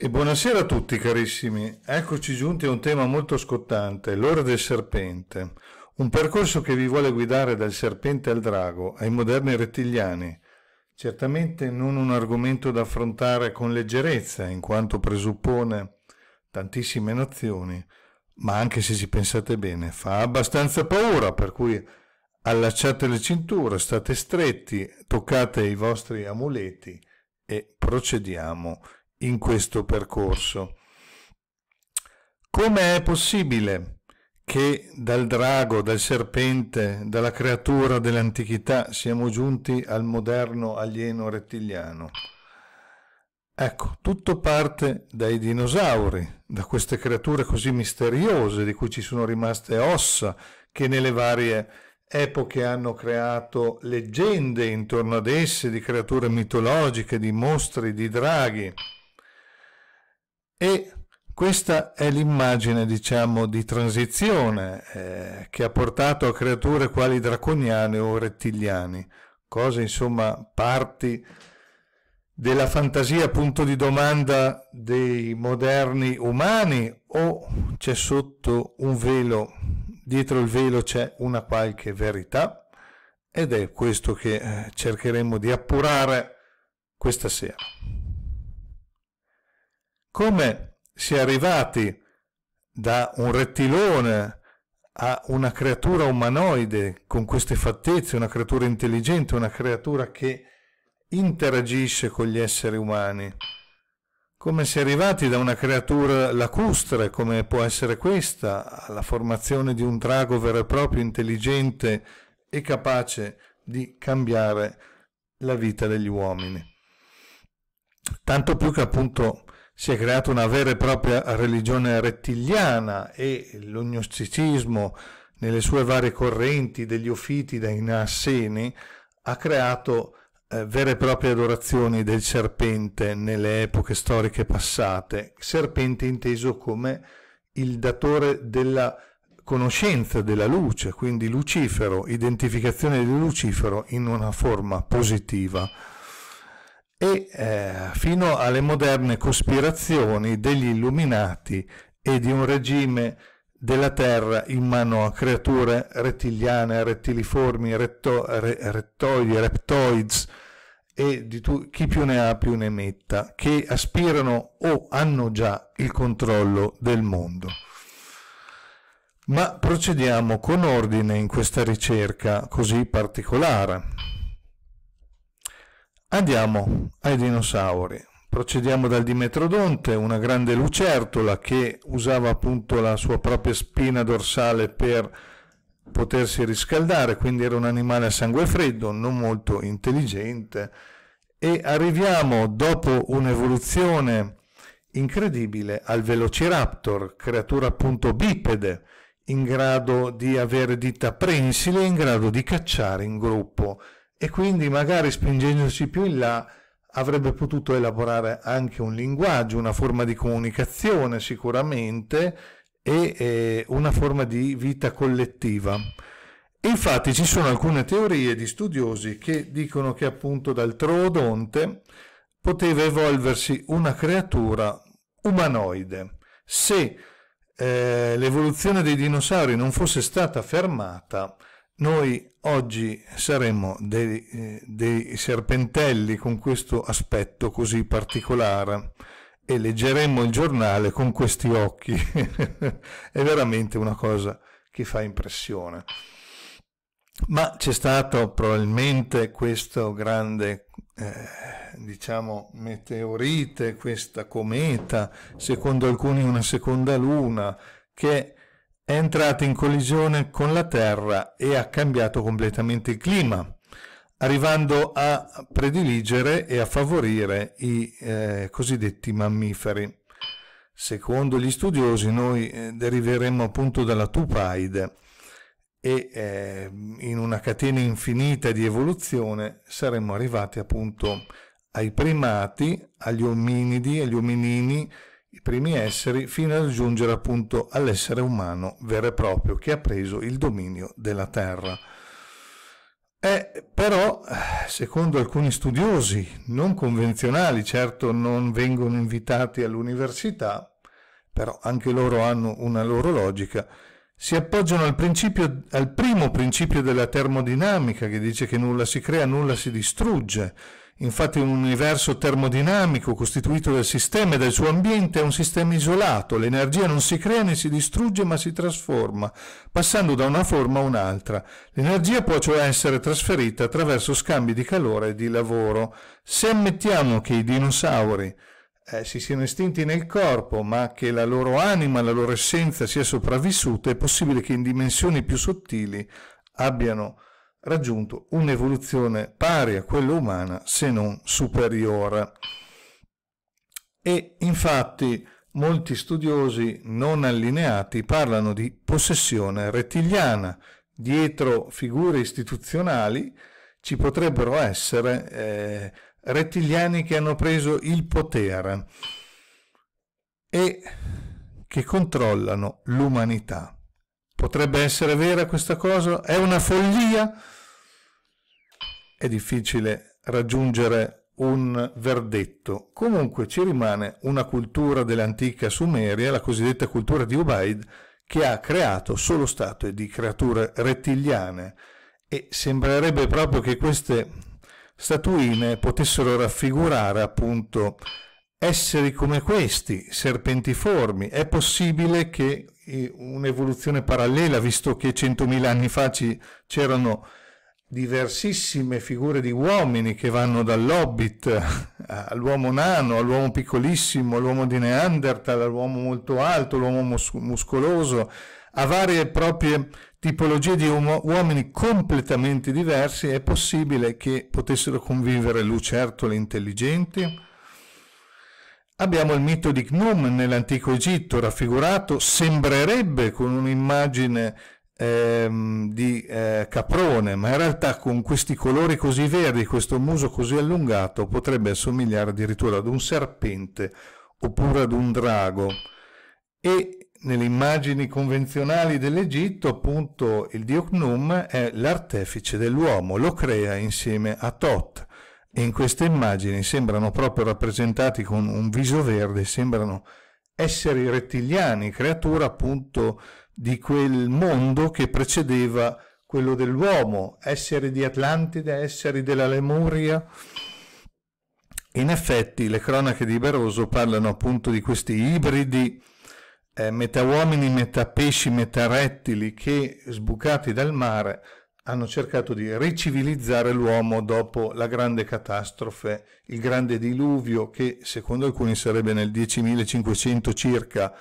E buonasera a tutti carissimi, eccoci giunti a un tema molto scottante, l'ora del serpente, un percorso che vi vuole guidare dal serpente al drago, ai moderni rettiliani, certamente non un argomento da affrontare con leggerezza in quanto presuppone tantissime nozioni, ma anche se ci pensate bene fa abbastanza paura, per cui allacciate le cinture, state stretti, toccate i vostri amuleti e procediamo in questo percorso. Come è possibile che dal drago, dal serpente, dalla creatura dell'antichità siamo giunti al moderno alieno rettiliano? Ecco, tutto parte dai dinosauri, da queste creature così misteriose di cui ci sono rimaste ossa, che nelle varie epoche hanno creato leggende intorno ad esse di creature mitologiche, di mostri, di draghi. E questa è l'immagine, diciamo, di transizione eh, che ha portato a creature quali draconiane o rettiliani, cose insomma parti della fantasia punto di domanda dei moderni umani o c'è sotto un velo, dietro il velo c'è una qualche verità? Ed è questo che eh, cercheremo di appurare questa sera come si è arrivati da un rettilone a una creatura umanoide con queste fattezze, una creatura intelligente, una creatura che interagisce con gli esseri umani. Come si è arrivati da una creatura lacustre, come può essere questa, alla formazione di un drago vero e proprio intelligente e capace di cambiare la vita degli uomini. Tanto più che appunto si è creata una vera e propria religione rettiliana e l'ognosticismo nelle sue varie correnti, degli ofiti dai nasseni, ha creato eh, vere e proprie adorazioni del serpente nelle epoche storiche passate, serpente inteso come il datore della conoscenza della luce, quindi Lucifero, identificazione di Lucifero in una forma positiva e eh, fino alle moderne cospirazioni degli illuminati e di un regime della terra in mano a creature rettiliane, rettiliformi, retto, re, rettoidi, reptoids e di tu, chi più ne ha più ne metta, che aspirano o hanno già il controllo del mondo. Ma procediamo con ordine in questa ricerca così particolare. Andiamo ai dinosauri. Procediamo dal Dimetrodonte, una grande lucertola che usava appunto la sua propria spina dorsale per potersi riscaldare, quindi era un animale a sangue freddo, non molto intelligente. E arriviamo dopo un'evoluzione incredibile al Velociraptor, creatura appunto bipede, in grado di avere dita prensile, in grado di cacciare in gruppo e quindi magari spingendosi più in là avrebbe potuto elaborare anche un linguaggio, una forma di comunicazione sicuramente e eh, una forma di vita collettiva. Infatti ci sono alcune teorie di studiosi che dicono che appunto dal troodonte poteva evolversi una creatura umanoide. Se eh, l'evoluzione dei dinosauri non fosse stata fermata, noi oggi saremmo dei, eh, dei serpentelli con questo aspetto così particolare e leggeremmo il giornale con questi occhi. È veramente una cosa che fa impressione. Ma c'è stato probabilmente questo grande, eh, diciamo, meteorite, questa cometa, secondo alcuni una seconda luna, che è entrata in collisione con la Terra e ha cambiato completamente il clima, arrivando a prediligere e a favorire i eh, cosiddetti mammiferi. Secondo gli studiosi noi eh, deriveremmo appunto dalla tupaide e eh, in una catena infinita di evoluzione saremmo arrivati appunto ai primati, agli ominidi, agli ominini, i primi esseri fino a giungere appunto all'essere umano vero e proprio che ha preso il dominio della terra. È eh, però, secondo alcuni studiosi non convenzionali, certo non vengono invitati all'università, però anche loro hanno una loro logica, si appoggiano al, al primo principio della termodinamica che dice che nulla si crea, nulla si distrugge Infatti un universo termodinamico costituito dal sistema e dal suo ambiente è un sistema isolato, l'energia non si crea né si distrugge ma si trasforma, passando da una forma a un'altra. L'energia può cioè essere trasferita attraverso scambi di calore e di lavoro. Se ammettiamo che i dinosauri eh, si siano estinti nel corpo, ma che la loro anima, la loro essenza sia sopravvissuta, è possibile che in dimensioni più sottili abbiano raggiunto un'evoluzione pari a quella umana se non superiore. E infatti molti studiosi non allineati parlano di possessione rettiliana. Dietro figure istituzionali ci potrebbero essere eh, rettiliani che hanno preso il potere e che controllano l'umanità. Potrebbe essere vera questa cosa? È una follia? è difficile raggiungere un verdetto. Comunque ci rimane una cultura dell'antica Sumeria, la cosiddetta cultura di Ubaid, che ha creato solo statue di creature rettiliane e sembrerebbe proprio che queste statuine potessero raffigurare appunto esseri come questi, serpentiformi. È possibile che eh, un'evoluzione parallela, visto che 100.000 anni fa c'erano diversissime figure di uomini che vanno dall'hobbit all'uomo nano, all'uomo piccolissimo, all'uomo di Neanderthal, all'uomo molto alto, all'uomo mus muscoloso, a varie proprie tipologie di uomini completamente diversi, è possibile che potessero convivere lucertole intelligenti? Abbiamo il mito di Gnum nell'antico Egitto raffigurato, sembrerebbe con un'immagine ehm, di eh, caprone, ma in realtà con questi colori così verdi, questo muso così allungato, potrebbe assomigliare addirittura ad un serpente oppure ad un drago. E nelle immagini convenzionali dell'Egitto, appunto, il dio Cnum è l'artefice dell'uomo, lo crea insieme a Thoth. E in queste immagini sembrano proprio rappresentati con un viso verde, sembrano esseri rettiliani, creatura appunto di quel mondo che precedeva quello dell'uomo, esseri di Atlantide, esseri della Lemuria. In effetti le cronache di Barroso parlano appunto di questi ibridi eh, metà uomini, metà pesci, metà rettili che sbucati dal mare hanno cercato di ricivilizzare l'uomo dopo la grande catastrofe, il grande diluvio che secondo alcuni sarebbe nel 10.500 circa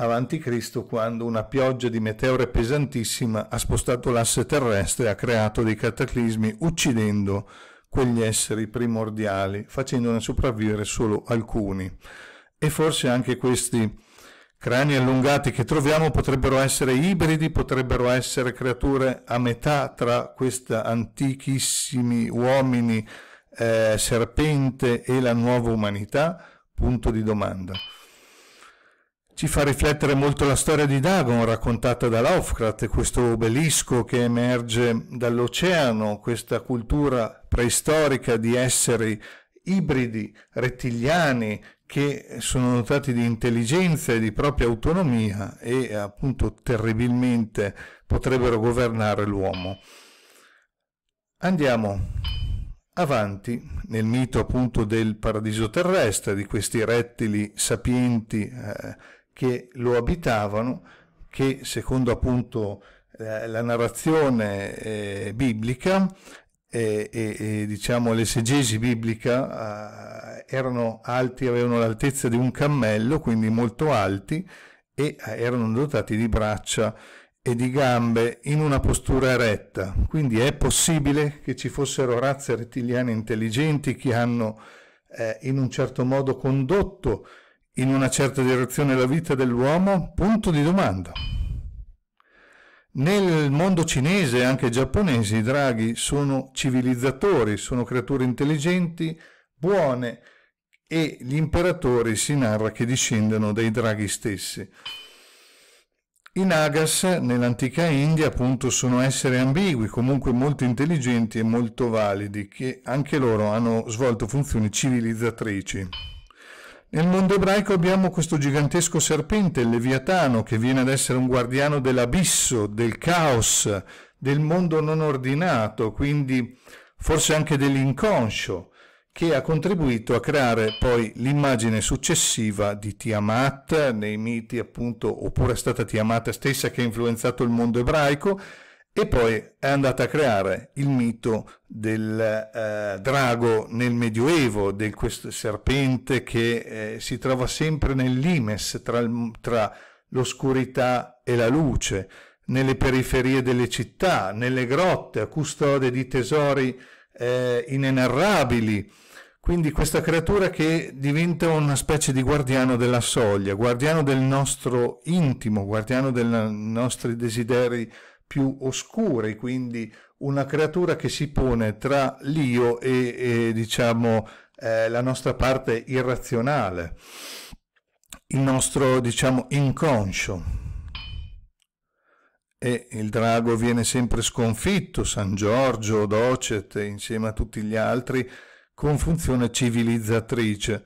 avanti Cristo, quando una pioggia di meteore pesantissima ha spostato l'asse terrestre e ha creato dei cataclismi uccidendo quegli esseri primordiali, facendone sopravvivere solo alcuni. E forse anche questi crani allungati che troviamo potrebbero essere ibridi, potrebbero essere creature a metà tra questi antichissimi uomini, eh, serpente e la nuova umanità? Punto di domanda. Ci fa riflettere molto la storia di Dagon raccontata da Lovecraft, questo obelisco che emerge dall'oceano, questa cultura preistorica di esseri ibridi, rettiliani, che sono dotati di intelligenza e di propria autonomia e appunto terribilmente potrebbero governare l'uomo. Andiamo avanti nel mito appunto del paradiso terrestre, di questi rettili sapienti. Eh, che lo abitavano, che secondo appunto eh, la narrazione eh, biblica e, eh, e, e, diciamo l'esegesi biblica eh, erano alti, avevano l'altezza di un cammello, quindi molto alti, e eh, erano dotati di braccia e di gambe in una postura eretta. Quindi è possibile che ci fossero razze rettiliane intelligenti che hanno eh, in un certo modo condotto in una certa direzione la vita dell'uomo? Punto di domanda. Nel mondo cinese e anche giapponese i draghi sono civilizzatori, sono creature intelligenti, buone e gli imperatori si narra che discendono dai draghi stessi. I Nagas nell'antica India appunto sono esseri ambigui, comunque molto intelligenti e molto validi, che anche loro hanno svolto funzioni civilizzatrici. Nel mondo ebraico abbiamo questo gigantesco serpente, il Leviatano, che viene ad essere un guardiano dell'abisso, del caos, del mondo non ordinato, quindi forse anche dell'inconscio, che ha contribuito a creare poi l'immagine successiva di Tiamat nei miti, appunto, oppure è stata Tiamat stessa che ha influenzato il mondo ebraico, e poi è andata a creare il mito del eh, drago nel Medioevo, di questo serpente che eh, si trova sempre nel limes tra, il, tra l'oscurità e la luce, nelle periferie delle città, nelle grotte, a custode di tesori eh, inenarrabili. Quindi questa creatura che diventa una specie di guardiano della soglia, guardiano del nostro intimo, guardiano dei nostri desideri più oscure, quindi una creatura che si pone tra l'io e, e diciamo, eh, la nostra parte irrazionale, il nostro diciamo, inconscio. E il drago viene sempre sconfitto, San Giorgio, Docet, insieme a tutti gli altri, con funzione civilizzatrice.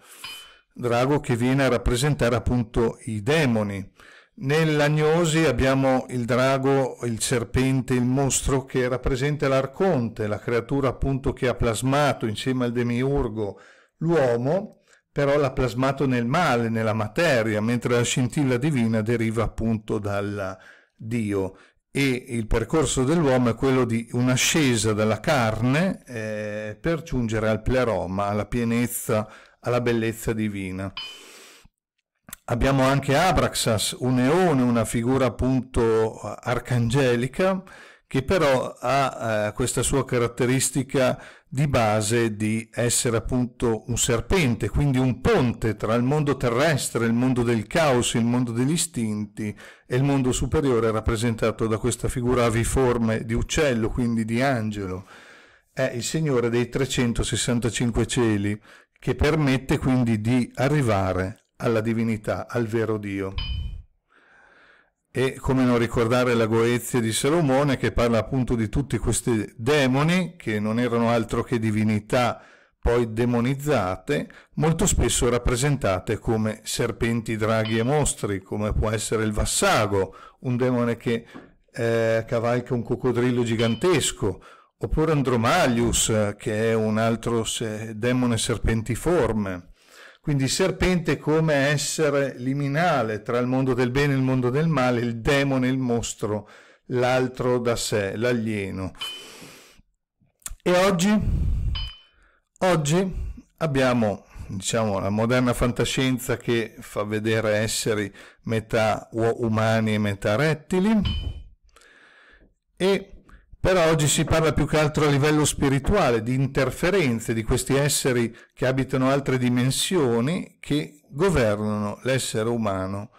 Drago che viene a rappresentare appunto i demoni Nell'agnosi abbiamo il drago, il serpente, il mostro che rappresenta l'arconte, la creatura appunto che ha plasmato insieme al demiurgo l'uomo, però l'ha plasmato nel male, nella materia, mentre la scintilla divina deriva appunto dal Dio. E il percorso dell'uomo è quello di un'ascesa dalla carne eh, per giungere al pleroma, alla pienezza, alla bellezza divina. Abbiamo anche Abraxas, un eone, una figura appunto eh, arcangelica, che però ha eh, questa sua caratteristica di base di essere appunto un serpente, quindi un ponte tra il mondo terrestre, il mondo del caos, il mondo degli istinti e il mondo superiore rappresentato da questa figura aviforme di uccello, quindi di angelo. È il Signore dei 365 cieli che permette quindi di arrivare alla divinità, al vero Dio. E come non ricordare la Goezia di Salomone che parla appunto di tutti questi demoni che non erano altro che divinità poi demonizzate, molto spesso rappresentate come serpenti, draghi e mostri, come può essere il Vassago, un demone che eh, cavalca un coccodrillo gigantesco, oppure Andromalius, eh, che è un altro se- demone serpentiforme quindi serpente come essere liminale tra il mondo del bene e il mondo del male, il demone, il mostro, l'altro da sé, l'alieno. E oggi? Oggi abbiamo diciamo, la moderna fantascienza che fa vedere esseri metà umani e metà rettili e però oggi si parla più che altro a livello spirituale, di interferenze di questi esseri che abitano altre dimensioni che governano l'essere umano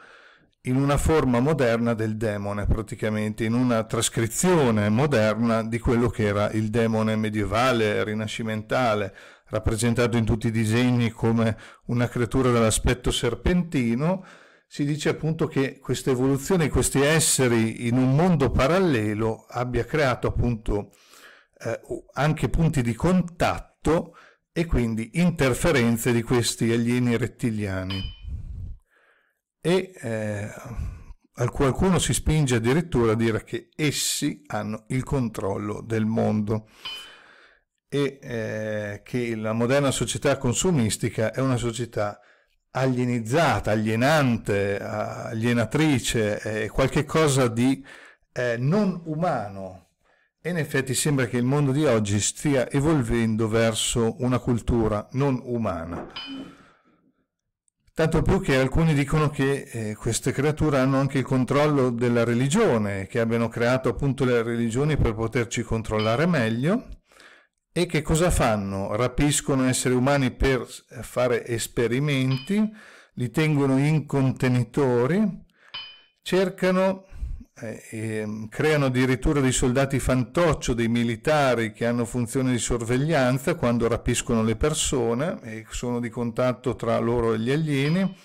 in una forma moderna del demone, praticamente in una trascrizione moderna di quello che era il demone medievale, rinascimentale, rappresentato in tutti i disegni come una creatura dall'aspetto serpentino, si dice appunto che questa evoluzione, questi esseri in un mondo parallelo abbia creato appunto eh, anche punti di contatto e quindi interferenze di questi alieni rettiliani. E eh, qualcuno si spinge addirittura a dire che essi hanno il controllo del mondo e eh, che la moderna società consumistica è una società alienizzata, alienante, alienatrice, eh, qualche cosa di eh, non umano. E in effetti sembra che il mondo di oggi stia evolvendo verso una cultura non umana. Tanto più che alcuni dicono che eh, queste creature hanno anche il controllo della religione, che abbiano creato appunto le religioni per poterci controllare meglio e che cosa fanno? Rapiscono esseri umani per fare esperimenti, li tengono in contenitori, cercano, eh, ehm, creano addirittura dei soldati fantoccio, dei militari che hanno funzione di sorveglianza quando rapiscono le persone e sono di contatto tra loro e gli alieni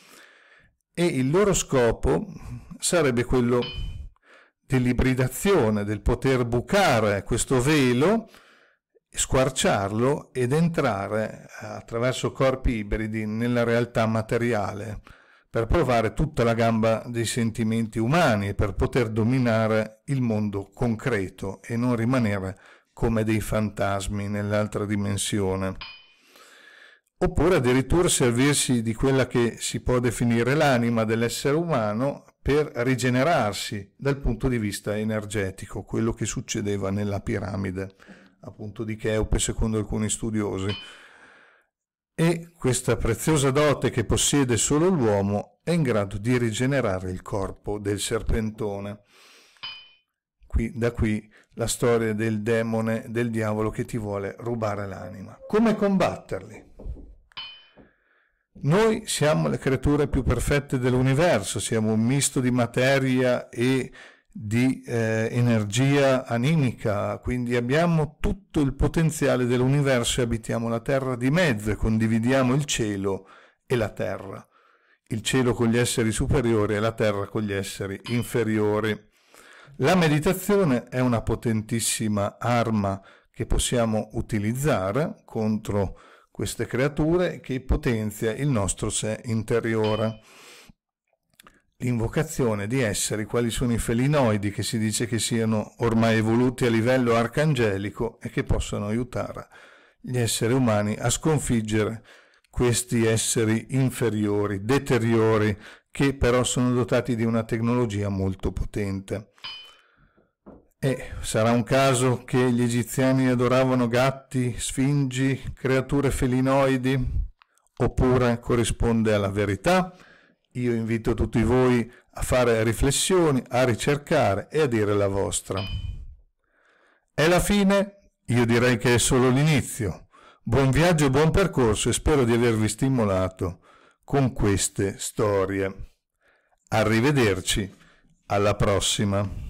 e il loro scopo sarebbe quello dell'ibridazione, del poter bucare questo velo squarciarlo ed entrare eh, attraverso corpi ibridi nella realtà materiale per provare tutta la gamba dei sentimenti umani e per poter dominare il mondo concreto e non rimanere come dei fantasmi nell'altra dimensione. Oppure addirittura servirsi di quella che si può definire l'anima dell'essere umano per rigenerarsi dal punto di vista energetico, quello che succedeva nella piramide appunto di Cheope secondo alcuni studiosi. E questa preziosa dote che possiede solo l'uomo è in grado di rigenerare il corpo del serpentone. Qui, da qui la storia del demone, del diavolo che ti vuole rubare l'anima. Come combatterli? Noi siamo le creature più perfette dell'universo, siamo un misto di materia e di eh, energia animica, quindi abbiamo tutto il potenziale dell'universo e abitiamo la terra di mezzo e condividiamo il cielo e la terra, il cielo con gli esseri superiori e la terra con gli esseri inferiori. La meditazione è una potentissima arma che possiamo utilizzare contro queste creature che potenzia il nostro sé interiore l'invocazione di esseri quali sono i felinoidi che si dice che siano ormai evoluti a livello arcangelico e che possono aiutare gli esseri umani a sconfiggere questi esseri inferiori, deteriori, che però sono dotati di una tecnologia molto potente. E sarà un caso che gli egiziani adoravano gatti, sfingi, creature felinoidi? Oppure corrisponde alla verità? Io invito tutti voi a fare riflessioni, a ricercare e a dire la vostra. È la fine? Io direi che è solo l'inizio. Buon viaggio e buon percorso e spero di avervi stimolato con queste storie. Arrivederci, alla prossima.